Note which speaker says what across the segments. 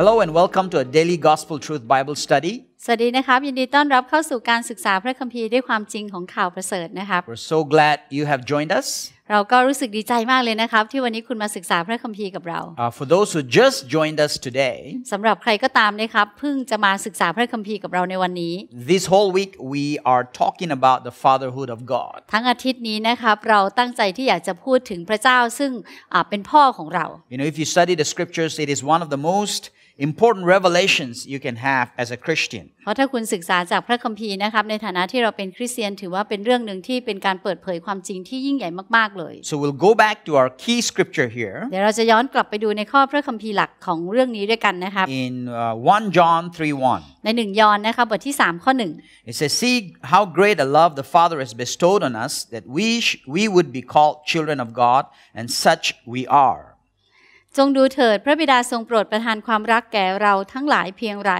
Speaker 1: Hello and welcome to a daily gospel truth Bible study.
Speaker 2: สวสดนะครบยินดีต้อนรับเข้าสู่การศึกษาพระคัมภีร์ด้วยความจริงของข่าวประเสริฐนะ
Speaker 1: ครับ We're so glad you have joined us.
Speaker 2: เราก็รู้สึกดีใจมากเลยนะครับ
Speaker 1: Uh, for those who just joined us today,
Speaker 2: สำหรับใครก็ตามนะครับเพิ่งจะมาศึกษาพระคัมภีร์กับเราในวันนี้
Speaker 1: this whole week we are talking about the fatherhood of God.
Speaker 2: ทั้งอาทิตย์นี้นะครับเราตั้งใจที่อยากจะพูดถึงพระเจ้าซึ่งอ่าเป็นพ่อของเรา
Speaker 1: You know, if you study the scriptures, it is one of the most important revelations you can have as a Christian
Speaker 2: เพราะถ้าคุณศึกษาจากพระคัมภีร์นะครับในฐานะที่เราเป็นคริสเตียนถือว่าเป็นเรื่องหนึ่งที่เป็นการเปิดเผยความจริงที่ยิ่งใหญ่มากๆเลย
Speaker 1: so we'll go back to our key scripture here
Speaker 2: เดี๋ยวเราจะย้อนกลับไปดูในข้อพระคัมภีร์หลักของเรื่องนี้ด้วยกันนะครับ
Speaker 1: in uh, 1 John 3:1 ใน
Speaker 2: หนึ่งยอห์นนะครับบทที่3ข้อ
Speaker 1: 1 it says see how great a love the Father has bestowed on us that we we would be called children of God and such we are
Speaker 2: จงดูเถิดพระบิดาทรงโปรดประทานความรักแก่เราทั้งหลายเพียงไร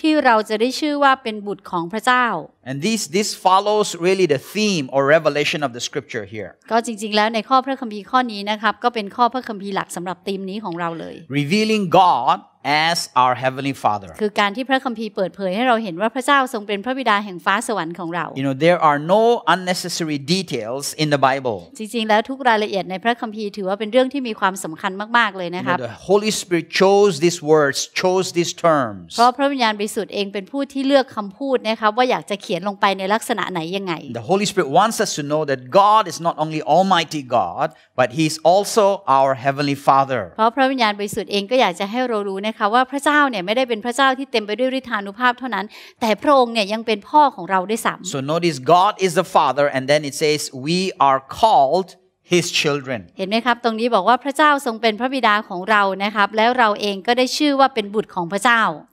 Speaker 2: ที่เราจะได้ชื่อว่าเป็นบุตรของพระเจ้า
Speaker 1: and this this follows really the theme or revelation of the scripture here
Speaker 2: ก็จริง ๆแล้วในข้อพระคัมภีร์ข้อนี้นะครับก็เป็นข้อพระคัมภีร์หลักสำหรับธีมนี้ของเราเลย
Speaker 1: revealing God as our heavenly father
Speaker 2: คือการที่พระคัมภีร์เปิดเผยให้เราเห็นว่าพระเจ้าทรงเป็นพระบิดาแห่งฟ้าสวรรค์ของเร
Speaker 1: า you know there are no unnecessary details in the Bible
Speaker 2: จริงๆแล้วทุกรายละเอียดในพระคัมภีร์ถือว่าเป็นเรื่องที่มีความสำคัญมากๆเลยนะครับ the
Speaker 1: Holy Spirit chose these words chose these terms เพ
Speaker 2: ราะพระวิญญาณบริสุทธิ์เองเป็นผู้ที่เลือกคำพูดนะครับว่าอยากจะเขียนลงไปในลักษณะไหนยังไง
Speaker 1: the Holy Spirit wants us to know that God is not only Almighty God but He's also our heavenly Father
Speaker 2: เพราะพระวิญญาณบริสุทธิ์เองก็อยากจะให้เรารู้นะนะคะว่าพระเจ้าเนี่ยไม่ได้เป็นพระเจ้าที่เต็มไปด้วยฤทธานุภาพเท่านั้น แต่พระองค์เนี่ยยังเป็นพ่อของเราด้วยซ้ำ
Speaker 1: so notice God is the Father and then it says we are called his children
Speaker 2: เห็นไหมครับตรงนี้บอกว่าพระเจ้าทรงเป็นพระบิดาของเรา นะครับ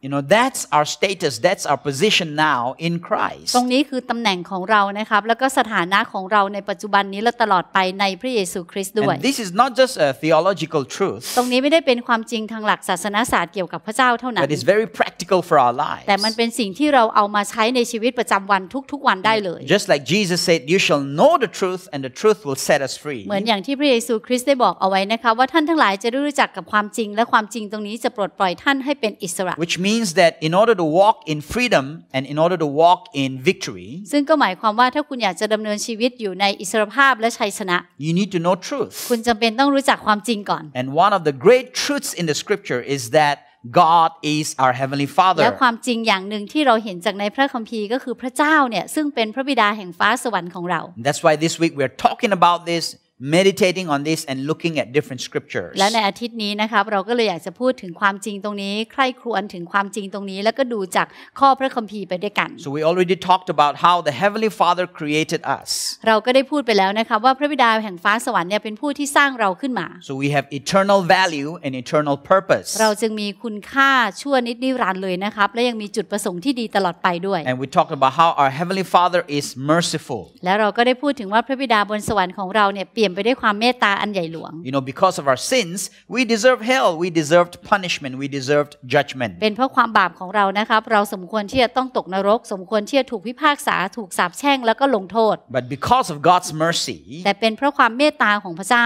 Speaker 1: you know that's our status that's our position now in Christ ต
Speaker 2: รงนี้คือตำแหน่งของเรานะครับแล้วก็สถานะของเราในปัจจุบันนี้และตลอดไปในพระเยซูคริสต์ด้วย this is
Speaker 1: not just a theological truth ต
Speaker 2: รงนี้ไม่ได้เป็นความจริงทางหลักศาสนาศาสตร์เกี่ยวกับพระเจ้าเท่านั้น but it's
Speaker 1: very practical for our lives แต่มันเป
Speaker 2: ็นสิ่งที่เราเอามาใช้ในชีวิตประจำวันทุก ๆ วันได้เลย
Speaker 1: just like Jesus said you shall know the truth and the truth will set us free เหมือนอ
Speaker 2: ย่างที่พระเยซูคริสต์ได้บอกเอาไว้นะคะว่าท่านทั้งหลายจะรู้จักกับความจริง และความจริงตรงนี้จะปลดปล่อยท่านให้เป็นอิ
Speaker 1: สระ which means that in order to walk in freedom and in order to walk in victory
Speaker 2: ซึ่งก็หมายความว่าถ้าคุณอยากจะดำเนินชีวิตอยู่ในอิสรภาพและชัยชนะ
Speaker 1: you need to know truth คุณจำเป็นต้องรู้จักความจริงก่อน and one of the great truths in the scripture is that God is our heavenly Father และควา
Speaker 2: มจริงอย่างหนึ่งที่เราเห็นจากในพระคัมภีร์ก็คือพระเจ้าเนี่ยซึ่งเป็นพระบิดาแห่งฟ้าสวรรค์ของเรา
Speaker 1: That's why this week we're talking about this meditating on this and looking at different scriptures และใ
Speaker 2: นอาทิตย์นี้นะครับเราก็เลยอยากจะพูดถึงความจริงตรงนี้ ใคร่ครวญถึงความจริงตรงนี้ แล้วก็ดูจากข้อพระคัมภีร์ไปด้วยกัน
Speaker 1: so we already talked about how the heavenly father created us
Speaker 2: เราก็ได้พูดไปแล้วนะครับว่าพระบิดาแห่งฟ้าสวรรค์เนี่ยเป็นผู้ที่สร้างเราขึ้นมา
Speaker 1: so we have eternal value and eternal purpose เรา
Speaker 2: จึงมีคุณค่าชั่วนิดนิรันดร์เลยนะครับและยังมีจุดประสงค์ที่ดีตลอดไปด้วย
Speaker 1: and we talked about how our heavenly father is merciful
Speaker 2: แล้วเราก็ได้พูดถึงว่าพระบิดาบนสวรรค์ของเราเนี่ยเปี่ยมี่ยมไปด้วยความเมตตาอันใหญ่
Speaker 1: หลวง You know because of our sins we deserve hell we deserved punishment we deserved judgment
Speaker 2: เป็นเพราะความบาปของเรานะครับเราสมควรที่จะต้องตกนรก สมควรที่จะถูกพิพากษา ถูกสาปแช่งแล้วก็ลงโทษ
Speaker 1: But because of God's mercy
Speaker 2: แต่เป็นเพราะความเมตตาของพระเจ้า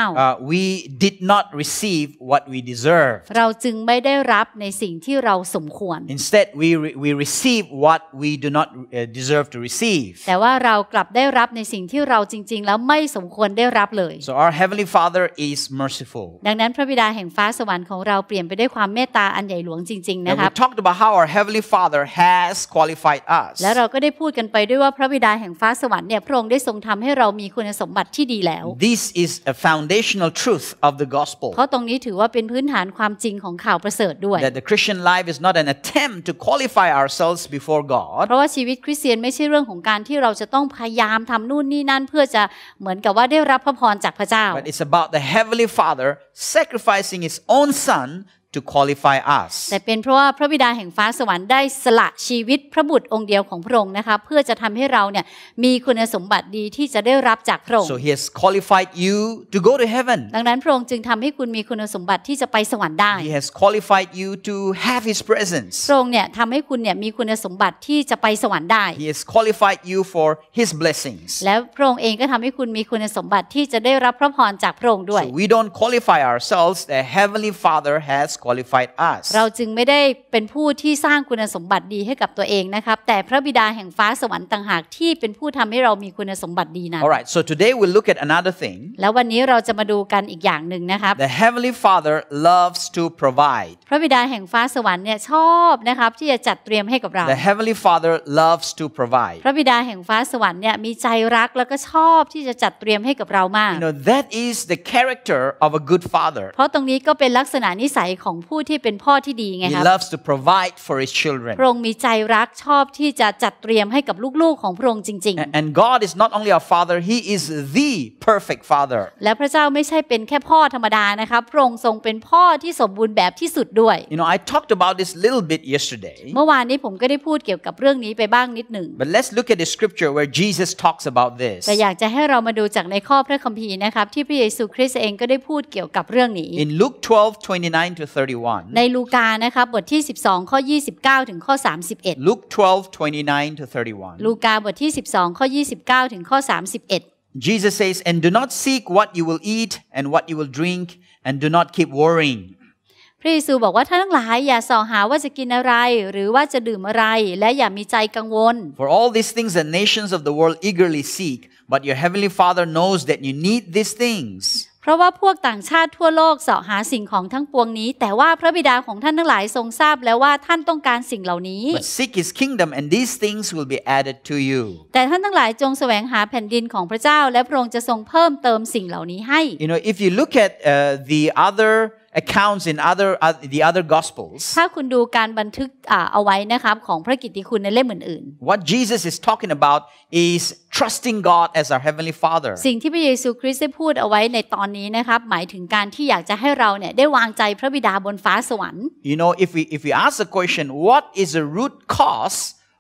Speaker 1: we did not receive what we deserve
Speaker 2: เราจึงไม่ได้รับในสิ่งที่เราสมควร
Speaker 1: Instead we we receive what we do not deserve to receive
Speaker 2: แต่ว่าเรากลับได้รับในสิ่งที่เราจริง ๆ แล้วไม่สมควรได้รับเลย
Speaker 1: so our heavenly Father is merciful
Speaker 2: ดังนั้นพระบิดาแห่งฟ้าสวรรค์ของเราเปลี่ยนไปด้วยความเมตตาอันใหญ่หลวงจริงๆนะครับ we
Speaker 1: talked about how our heavenly Father has qualified us และเรา
Speaker 2: ก็ได้พูดกันไปด้วยว่าพระบิดาแห่งฟ้าสวรรค์เนี่ยพระองค์ได้ทรงทำให้เรามีคุณสมบัติที่ดีแล้ว
Speaker 1: this is a foundational truth of the gospel เพรา
Speaker 2: ะตรงนี้ถือว่าเป็นพื้นฐานความจริงของข่าวประเสริฐด้วย that
Speaker 1: the Christian life is not an attempt to qualify ourselves before God
Speaker 2: เพราะว่าชีวิตคริสเตียนไม่ใช่เรื่องของการที่เราจะต้องพยายามทำนู่นนี่นั่นเพื่อจะเหมือนกับว่าได้รับพระพรจากพระเจ้า but it's about the
Speaker 1: heavenly Father sacrificing His own Son to qualify us แต่เป็นเพราะว่าพระบิ
Speaker 2: ดาแห่งฟ้าสวรรค์ได้สละชีวิตพระบุตรองค์เดียวของพระองค์นะคะเพื่อจะทำให้เราเนี่ยมีคุณสมบัติดีที่จะได้รับจากพระองค์ so
Speaker 1: he has qualified you to go to heaven ด
Speaker 2: ังนั้นพระองค์จึงทำให้คุณมีคุณสมบัติที่จะไปสวรรค์ได้ he
Speaker 1: has qualified you to have his
Speaker 2: presence พระองค์เนี่ยทำให้คุณเนี่ยมีคุณสมบัติที่จะไปสวรรค์ได้
Speaker 1: he has qualified you for his blessings แล
Speaker 2: ะพระองค์เองก็ทำให้คุณมีคุณสมบัติที่จะได้รับพระพรจากพระองค์ด้วย so
Speaker 1: we don't qualify ourselves the heavenly father has qualified us เรา
Speaker 2: จึงไม่ได้เป็นผู้ที่สร้างคุณสมบัติดีให้กับตัวเองนะครับแต่พระบิดาแห่งฟ้าสวรรค์ต่างหากที่เป็นผู้ทำให้เรามีคุณสมบัติดีนั้น Alright
Speaker 1: so today we look at another thing
Speaker 2: แล้ววันนี้เราจะมาดูกันอีก
Speaker 1: อย่างหนึ่งนะครับ The heavenly Father loves to provide
Speaker 2: พระบิดาแห่งฟ้าสวรรค์เนี่ยชอบนะครับที่จะจัดเตรียมให้กับเรา The
Speaker 1: heavenly Father loves to provide
Speaker 2: พระบิดาแห่งฟ้าสวรรค์เนี่ยมีใจรักแล้วก็ชอบที่จะจัดเตรียมให้กับเรามาก You
Speaker 1: know that is the character of a good father เพร
Speaker 2: าะตรงนี้ก็เป็นลักษณะนิสัยของของผู้ที่เป็นพ่อที่ดีไงครับ He
Speaker 1: loves to provide for his children พระอ
Speaker 2: งค์มีใจรักชอบที่จะจัดเตรียมให้กับลูกๆของพระองค์จริง
Speaker 1: ๆ And God is not only our father He is the perfect father
Speaker 2: และพระเจ้าไม่ใช่เป็นแค่พ่อธรรมดานะครับพระองค์ทรงเป็นพ่อที่สมบูรณ์แบบที่สุดด้วย
Speaker 1: you know I talked about this little bit yesterday เม
Speaker 2: ื่อวานนี้ผมก็ได้พูดเกี่ยวกับเรื่องนี้ไปบ้างนิดหนึ่ง
Speaker 1: but let's look at the scripture where Jesus talks about this แต่อยาก
Speaker 2: จะให้เรามาดูจากในข้อพระคัมภีร์นะครับที่พระเยซูคริสต์เองก็ได้พูดเกี่ยวกับเรื่องนี้ in
Speaker 1: Luke 12:29 to 31
Speaker 2: ในลูกานะครับบทที่ 12
Speaker 1: ข้อ29ถึงข้อ31 Luke 12:29 to 31ล
Speaker 2: ูกาบทที่ 12ข้อ29ถึงข้อ31
Speaker 1: Jesus says, and do not seek what you will eat and what you will drink, and do not keep worrying.
Speaker 2: พระเยซูบอกว่าท่านทั้งหลายอย่าส่อหาว่าจะกินอะไร
Speaker 1: For all these things the nations of the world eagerly seek, but your heavenly Father knows that you need these things.
Speaker 2: เพราะว่าพวกต่างชาติทั่วโลกเสาะหาสิ่งของทั้งปวงนี้ แต่ว่าพระบิดาของท่านทั้งหลายทรงทราบแล้วว่าท่านต้องการสิ่งเหล่านี้ But
Speaker 1: seek His kingdom and these things will be added to you
Speaker 2: แต่ท่านทั้งหลายจงแสวงหาแผ่นดินของพระเจ้า และพระองค์จะทรงเพิ่มเติมสิ่งเหล่านี้ให้
Speaker 1: You know if you look at uh, the other accounts in other uh, the other gospels
Speaker 2: ถ้าคุณดูการบันทึกเอาไว้นะครับของพระกิตติคุณในเล่มอื่น
Speaker 1: ๆ what Jesus is talking about is trusting God as our heavenly Father สิ่ง
Speaker 2: ที่พระเยซูคริสต์ได้พูดเอาไว้ในตอนนี้นะครับหมายถึงการที่อยากจะให้เราเนี่ยได้วางใจพระบิดาบนฟ้าสวรรค์
Speaker 1: you know if we if we ask the question what is the root cause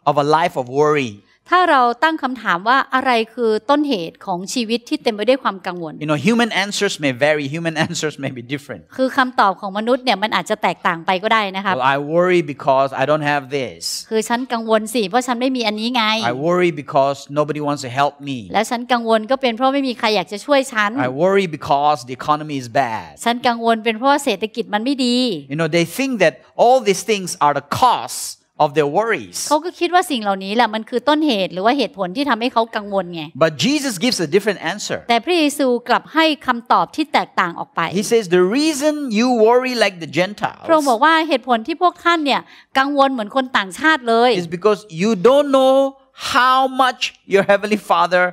Speaker 1: of a life of worry
Speaker 2: ถ้าเราตั้งคำถามว่าอะไรคือต้นเหตุของชีวิตที่เต็มไปด้วยความกังวล
Speaker 1: You know human answers may vary human answers may be different
Speaker 2: คือคำตอบของมนุษย์เนี่ยมันอาจจะแตกต่างไปก็ได้นะครับ
Speaker 1: well, I worry because I don't have this
Speaker 2: คือฉันกังวลสิเพราะฉันไม่มีอันนี้ไง I
Speaker 1: worry because nobody wants to help me และฉันกังวลก็เป็นเพราะไม่มีใคร
Speaker 2: อยากจะช่วยฉัน I
Speaker 1: worry because the economy is bad ฉันกังวลเป็นเพราะเศรษฐกิจมันไม่ดี You know they think that all these things are the cause of their worries เ
Speaker 2: ขาก็คิดว่าสิ่งเหล่านี้แหละมันคือต้นเหตุหรือว่าเหตุผลที่ทำให้เขากังวลไง
Speaker 1: but Jesus gives a different answer
Speaker 2: แต่พระเยซูกลับให้คำตอบที่แตกต่างออก
Speaker 1: ไป he says the reason you worry like the Gentiles พระองค์บอกว่า
Speaker 2: เหตุผลที่พวกท่านเนี่ยกังวล
Speaker 1: เหมือนคนต่างชาติเลย is because you don't know how much your heavenly Father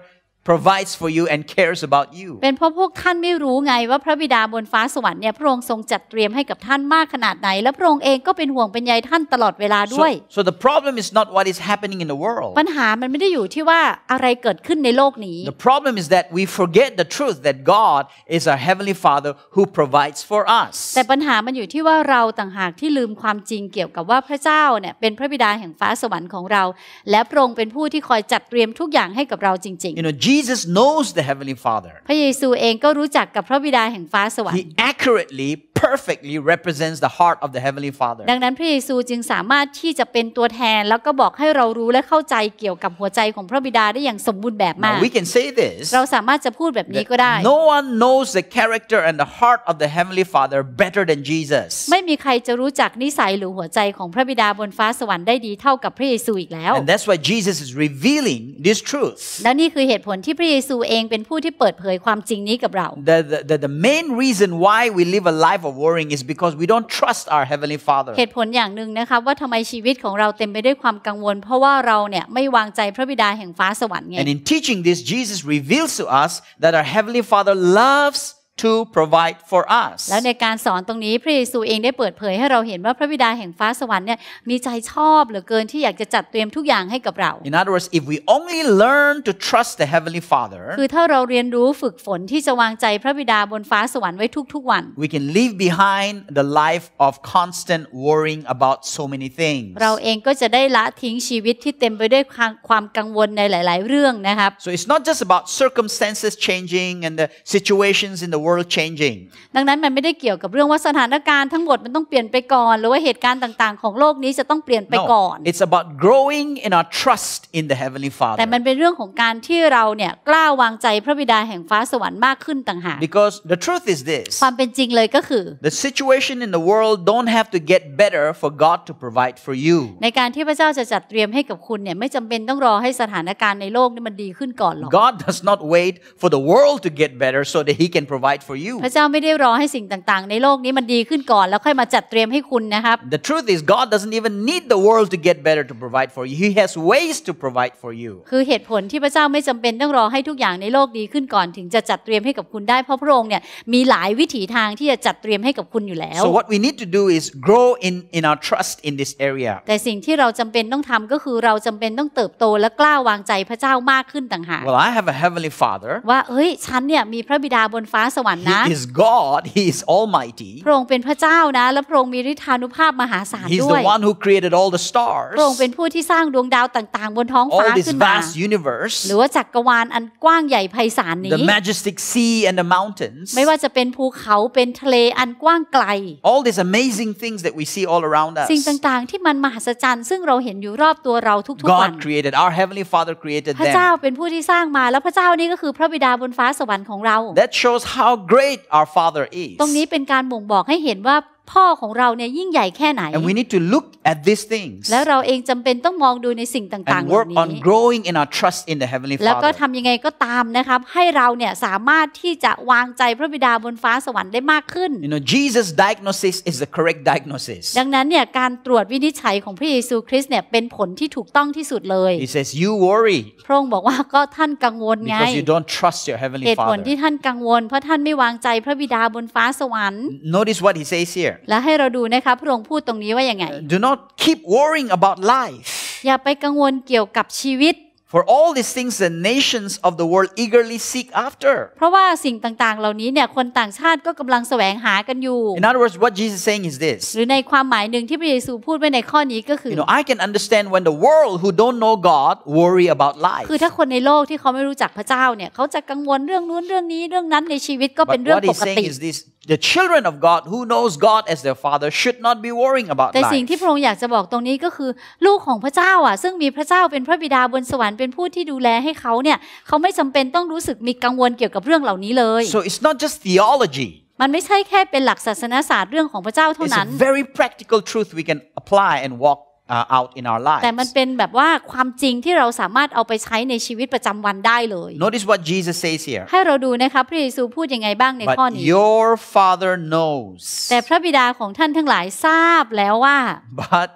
Speaker 1: provides for you and cares about you เป็นเพราะพวกท่านไม่รู้ไง ว่าพระบ
Speaker 2: ิดาบนฟ้าสวรรค์เนี่ยพระองค์ทรงจัดเตรียมให้กับท่านมากขนาดไหน และพระองค์เองก็เป็นห่วงเป็นใยท่านตลอดเวลาด้วย so,
Speaker 1: so the problem is not what is happening in the world ป
Speaker 2: ัญหามันไม่ได้อยู่ที่ว่าอะไรเกิดขึ้นในโลกนี้
Speaker 1: the problem is that we forget the truth that God is our heavenly Father who provides for us แต่
Speaker 2: ปัญหามันอยู่ที่ว่าเราต่างหากที่ลืมความจริงเกี่ยวกับว่าพระเจ้าเนี่ยเป็นพระบิดาแห่งฟ้าสวรรค์ของเรา และพระองค์เป็นผู้ที่คอยจัดเตรียมทุกอย่างให้กับเราจริงๆ you
Speaker 1: know Jesus knows the heavenly Father
Speaker 2: พระเยซูเองก็รู้จักกับพระบิดาแห่งฟ้าสวรรค์ He
Speaker 1: accurately perfectly represents the heart of the heavenly Father ดัง
Speaker 2: นั้นพระเยซูจึงสามารถที่จะเป็นตัวแทนแล้วก็บอกให้เรารู้และเข้าใจเกี่ยวกับหัวใจของพระบิดาได้อย่างสมบูรณ์แบบมาก We can
Speaker 1: say this เรา
Speaker 2: สามารถจะพูดแบบนี้ก็ได้ No
Speaker 1: one knows the character and the heart of the heavenly Father better than Jesus
Speaker 2: ไม่มีใครจะรู้จักนิสัยหรือหัวใจของพระบิดาบนฟ้าสวรรค์ได้ดีเท่ากับพระเยซูอีกแล้ว And
Speaker 1: that's why Jesus is revealing this truth
Speaker 2: และนี่คือเหตุผลที่พระเยซูเองเป็นผู้ที่เปิดเผยความจริงนี้กับเรา
Speaker 1: the, the, the main reason why we live a life of worrying is because we don't trust our heavenly father เหตุ
Speaker 2: ผลอย่างหนึ่งนะคะว่าทำไมชีวิตของเราเต็มไปด้วยความกังวล เพราะว่าเราเนี่ยไม่วางใจพระบิดาแห่งฟ้าสวรรค์ไง and
Speaker 1: in teaching this Jesus reveals to us that our heavenly father loves to provide for us แล้วใน
Speaker 2: การสอนตรงนี้พระเยซูเองได้เปิดเผยให้เราเห็นว่าพระบิดาแห่งฟ้าสวรรค์เนี่ยมีใจชอบเหลือเกินที่อยากจะจัดเตรียมทุกอย่างให้กับเรา
Speaker 1: In other words if we only learn to trust the heavenly Father คือ
Speaker 2: ถ้าเราเรียนรู้ฝึกฝนที่จะวางใจพระบิดาบนฟ้าสวรรค์ไว้ทุก ๆ วัน
Speaker 1: We can leave behind the life of constant worrying about so many things
Speaker 2: เราเองก็จะได้ละทิ้งชีวิตที่เต็มไปด้วยความกังวลในหลาย ๆเรื่องน
Speaker 1: ะครับ So it's not just about circumstances changing and the situations in the world world changing
Speaker 2: ดังนั้นมันไม่ได้เกี่ยวกับเรื่องว่าสถานการณ์ทั้งหมดมันต้องเปลี่ยนไปก่อน หรือว่าเหตุการณ์ต่าง ๆของโลกนี้จะต้องเปลี่ยนไปก่อน
Speaker 1: it's about growing in our trust in the heavenly father แต่
Speaker 2: มันเป็นเรื่องของการที่เราเนี่ยกล้าวางใจพระบิดาแห่งฟ้าสวรรค์มากขึ้นต่างหาก
Speaker 1: because the truth is this ความเป็นจริงเลยก็คือ the situation in the world don't have to get better for God to provide for you
Speaker 2: ในการที่พระเจ้าจะจัดเตรียมให้กับคุณเนี่ยไม่จำเป็นต้องรอให้สถานการณ์ในโลกนี้มันดีขึ้นก่อ
Speaker 1: นหรอก God does not wait for the world to get better so that He can provide provide for you พ
Speaker 2: ระเจ้าไม่ได้รอให้สิ่งต่างๆ ในโลกนี้มันดีขึ้นก่อนแล้วค่อยมาจัดเตรียมให้คุณนะครับ
Speaker 1: The truth is God doesn't even need the world to get better to provide for you He has ways to provide for you
Speaker 2: คือเหตุผลที่พระเจ้าไม่จำเป็นต้องรอให้ทุกอย่างในโลกดีขึ้นก่อนถึงจะจัดเตรียมให้กับคุณได้ เพราะพระองค์เนี่ยมีหลายวิถีทางที่จะจัดเตรียมให้กับคุณอยู่แล้ว So what
Speaker 1: we need to do is grow in in our trust in this area แต
Speaker 2: ่สิ่งที่เราจำเป็นต้องทำก็คือเราจำเป็นต้องเติบโตและกล้าวางใจพระเจ้ามากขึ้น
Speaker 1: ต่างหาก Well I have a heavenly father
Speaker 2: ว่าเอ้ย ฉันเนี่ยมีพระบิดาบนฟ้าสววรรค์นะ He is
Speaker 1: God He is Almighty
Speaker 2: พระองค์เป็นพระเจ้านะและพระองค์มีฤทธานุภาพมหาศาลด้วย He's i the one who
Speaker 1: created all the stars พระองค์เป็
Speaker 2: นผู้ที่สร้างดวงดาวต่างๆ บนท้องฟ้าขึ้นมา vast
Speaker 1: universe หรือว่าจ
Speaker 2: ักรวาลอันกว้างใหญ่ไพศาลนี้ The
Speaker 1: majestic sea and the mountains ไม่ว่า
Speaker 2: จะเป็นภูเขาเป็นทะเลอันกว้างไกล
Speaker 1: All these amazing things that we see all around us สิ่งต
Speaker 2: ่างๆที่มันมหัศจรรย์ ซึ่งเราเห็นอยู่รอบตัวเราทุกๆวัน God
Speaker 1: created our heavenly Father created them พระเจ้า
Speaker 2: เป็นผู้ที่สร้างมาแล้วพระเจ้านี่ก็คือพระบิดาบนฟ้าสวรรค์ของเรา
Speaker 1: That shows how great our Father is ตรงน
Speaker 2: ี้เป็นการบ่งบอกให้เห็นว่าพ่อของเราเนี่ยยิ่งใหญ่แค่ไหน and we
Speaker 1: need to look at these things แล้วเรา
Speaker 2: เองจำเป็นต้องมองดูในสิ่งต่าง ๆ เห
Speaker 1: ล่านี้ and work on growing in our trust in the heavenly Father แล้วก็ท
Speaker 2: ำยังไงก็ตามนะครับให้เราเนี่ยสามารถที่จะวางใจพระบิดาบนฟ้าสวรรค์ได้มากข
Speaker 1: ึ้น you know Jesus diagnosis is the correct diagnosis ดั
Speaker 2: งนั้นเนี่ยการตรวจวินิจฉัยของพระเยซูคริสต์เนี่ยเป็นผลที่ถูกต้องที่สุดเลย
Speaker 1: He says you worry
Speaker 2: พระองค์บอกว่าก็ท่านกังวลไง because you
Speaker 1: don't trust your heavenly Father เหตุผลที่
Speaker 2: ท่านกังวลเพราะท่านไม่วางใจพระบิดาบนฟ้าสวรรค์
Speaker 1: notice what he says here
Speaker 2: และให้เราดูนะคะพระองค์พูดตรงนี้ว่าอย่างไง
Speaker 1: Do not keep worrying about life อ
Speaker 2: ย่าไปกังวลเก
Speaker 1: ี่ยวกับชีวิต For all these things the nations of the world eagerly seek after
Speaker 2: เพราะว่าสิ่งต่างๆ เหล่านี้เนี่ยคนต่างชาติก็กำลังแสวงหากันอยู่ In
Speaker 1: other words what Jesus saying is this ห
Speaker 2: รือในความหมายหนึ่งที่พระเยซูพูดไว้ในข้อนี้ก็คือ You know I
Speaker 1: can understand when the world who don't know God worry about life คือ
Speaker 2: ถ้าคนในโลกที่เขาไม่รู้จักพระเจ้าเนี่ยเขาจะกังวลเรื่องนู้นเรื่องนี้เรื่องนั้นในชีวิตก็เป็นเรื่องปกติ But what h e saying is
Speaker 1: this the children of God who knows God as their father should not be worrying about แต่สิ่ง life.
Speaker 2: ที่พระองค์อยากจะบอกตรงนี้ก็คือลูกของพระเจ้าอ่ะซึ่งมีพระเจ้าเป็นพระบิดาบนสวรรค์เป็นผู้ที่ดูแลให้เขาเนี่ยเขาไม่จำเป็นต้องรู้สึกมีกังวลเกี่ยวกับเรื่องเหล่านี้เลย So
Speaker 1: it's not just theology.
Speaker 2: มันไม่ใช่แค่เป็นหลักศาสนศาสตร์เรื่องของพระเจ้าเท่า It's นั้น a
Speaker 1: very practical truth we can apply and walk uh, out in our lives แต่มัน
Speaker 2: เป็นแบบว่าความจริงที่เราสามารถเอาไปใช้ในชีวิตประจำวันได้เลย
Speaker 1: notice what Jesus says here ใ
Speaker 2: ห้เราดูนะคะพระเยซูพูดยังไงบ้างในข้อนี้
Speaker 1: your father knows
Speaker 2: แต่พระบิดาของท่านทั้งหลายทราบแล้วว่า
Speaker 1: but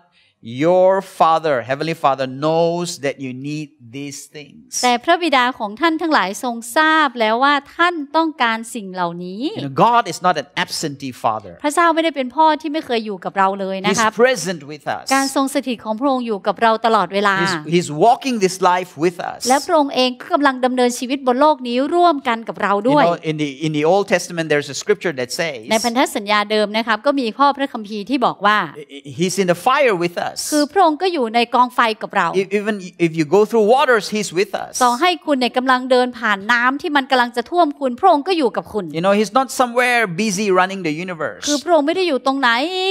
Speaker 1: Your Father Heavenly Father knows that you need these things
Speaker 2: แต่พระบิดาของท่านทั้งหลายทรงทราบแล้วว่าท่านต้องการสิ่งเหล่านี้
Speaker 1: God is not an absentee Father พ
Speaker 2: ระเจ้าไม่ได้เป็นพ่อที่ไม่เคยอยู่กับเราเลยนะครับ He's
Speaker 1: present with us การทร
Speaker 2: งสถิตของพระองค์อยู่กับเราตลอดเวลา
Speaker 1: He's walking this life with us และพระ
Speaker 2: องค์เองก็กำลังดำเนินชีวิตบนโลกนี้ร่วมกันกับเราด้วย you know,
Speaker 1: in the in the Old Testament there's a scripture that says ในพันธ
Speaker 2: สัญญาเดิมนะครับก็มีข้อพระคัมภีร์ที่บอกว่า
Speaker 1: He's in the fire with us us คือ
Speaker 2: พระองค์ก็อยู่ในกองไฟกับเรา
Speaker 1: even if you go through waters he's with us ต่อให้
Speaker 2: คุณในกำลังเดินผ่านน้ำที่มันกำลังจะท่วมคุณพระองค์ก็อยู่กับคุณ
Speaker 1: you know he's not somewhere busy running the universe คือพร
Speaker 2: ะองค์ไม่ได้อยู่ตรงไหน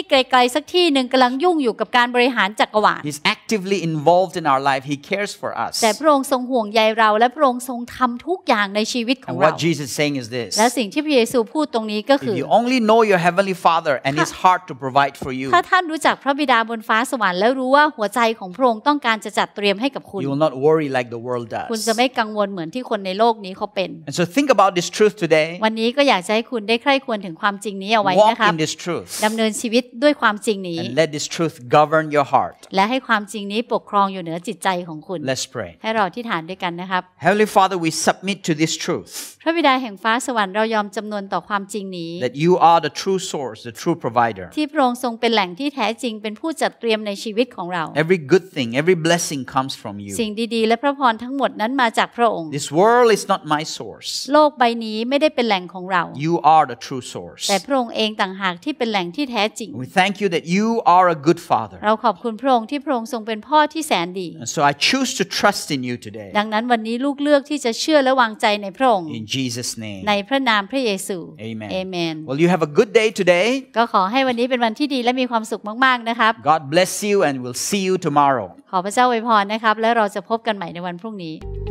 Speaker 2: ไกลๆสักที่หนึ่งกำลังยุ่งอยู่กับการบริหา
Speaker 1: รจักรวาล he's actively involved in our life he cares for us แต่พร
Speaker 2: ะองค์ทรงห่วงใยเรา และพระองค์ทรงทำทุกอย่างในชีวิตของเรา what
Speaker 1: Jesus saying is this และสิ่
Speaker 2: งที่พระเยซูพูดตรงนี้ก็คือ you
Speaker 1: only know your heavenly Father and His heart to provide for you ถ้า
Speaker 2: ท่านรู้จักพระบิดาบนฟ้าสวรรค์านแล้วรู้ว่าหัวใจของพระองค์ต้องการจะจัดเตรียมให้กับคุณ You
Speaker 1: will not worry like the world does คุณจะไม่
Speaker 2: กังวลเหมือนที่คนในโลกนี้เขาเป็น
Speaker 1: And so think about this truth today
Speaker 2: วันนี้ก็อยากจะให้คุณได้ใคร่ควรถึงความจริงนี้เอาไว้นะครับ Walk in this
Speaker 1: truth ดำเนิน
Speaker 2: ชีวิตด้วยความจริงนี้ And
Speaker 1: let this truth govern your heart
Speaker 2: และให้ความจริงนี้ปกครองอยู่เหนือจิตใจของคุณ Let's pray ให้เราที่ฐานด้วยกันนะครับ
Speaker 1: Heavenly Father we submit to this truth
Speaker 2: พระบิดาแห่งฟ้าสวรรค์เรายอมจำนวนต่อความจริงนี้ That
Speaker 1: you are the true source the true provider ที
Speaker 2: ่พระองค์ทรงเป็นแหล่งที่แท้จริงเป็นผู้จัดเตรียมในชีวิตของเรา
Speaker 1: Every good thing every blessing comes from you สิ่ง
Speaker 2: ดีๆ และพระพรทั้งหมดนั้นมาจากพระอง
Speaker 1: ค์ This world is not my source
Speaker 2: โลกใบนี้ไม่ได้เป็นแหล่งของเรา
Speaker 1: You are the true source แต่พร
Speaker 2: ะองค์เองต่างหากที่เป็นแหล่งที่แท้จริง
Speaker 1: We thank you that you are a good father เ
Speaker 2: ราขอบคุณพระองค์ที่พระองค์ทรงเป็นพ่อที่แสนดี
Speaker 1: And so I choose to trust in you today
Speaker 2: ดังนั้นวันนี้ลูกเลือกที่จะเชื่อและวางใจในพระองค์
Speaker 1: In Jesus name ใน
Speaker 2: พระนามพระเยซู Amen Amen
Speaker 1: Well you have a good day today
Speaker 2: ก็ขอให้วันนี้เป็นวันที่ดีและมีความสุขมากๆนะครับ
Speaker 1: God bless you and we'll see you tomorrow
Speaker 2: ขอพระเจ้าอวยพรนะครับ